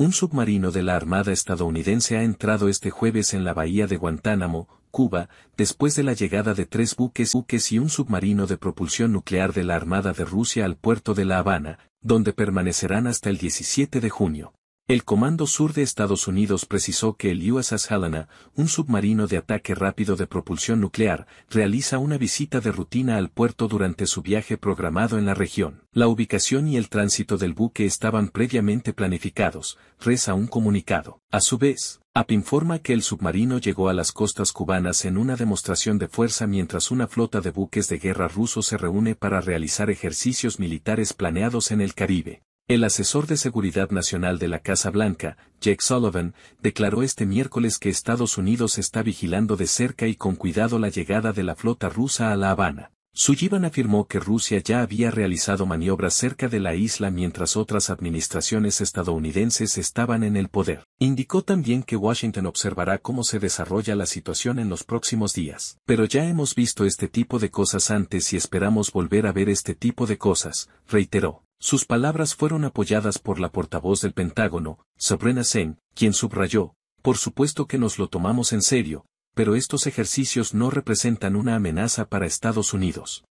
Un submarino de la Armada estadounidense ha entrado este jueves en la bahía de Guantánamo, Cuba, después de la llegada de tres buques, y un submarino de propulsión nuclear de la Armada de Rusia al puerto de La Habana, donde permanecerán hasta el 17 de junio. El Comando Sur de Estados Unidos precisó que el USS Helena, un submarino de ataque rápido de propulsión nuclear, realiza una visita de rutina al puerto durante su viaje programado en la región. La ubicación y el tránsito del buque estaban previamente planificados, reza un comunicado. A su vez, AP informa que el submarino llegó a las costas cubanas en una demostración de fuerza mientras una flota de buques de guerra ruso se reúne para realizar ejercicios militares planeados en el Caribe. El asesor de Seguridad Nacional de la Casa Blanca, Jake Sullivan, declaró este miércoles que Estados Unidos está vigilando de cerca y con cuidado la llegada de la flota rusa a La Habana. Sullivan afirmó que Rusia ya había realizado maniobras cerca de la isla mientras otras administraciones estadounidenses estaban en el poder. Indicó también que Washington observará cómo se desarrolla la situación en los próximos días. Pero ya hemos visto este tipo de cosas antes y esperamos volver a ver este tipo de cosas, reiteró. Sus palabras fueron apoyadas por la portavoz del Pentágono, Sabrina Sen, quien subrayó, por supuesto que nos lo tomamos en serio, pero estos ejercicios no representan una amenaza para Estados Unidos.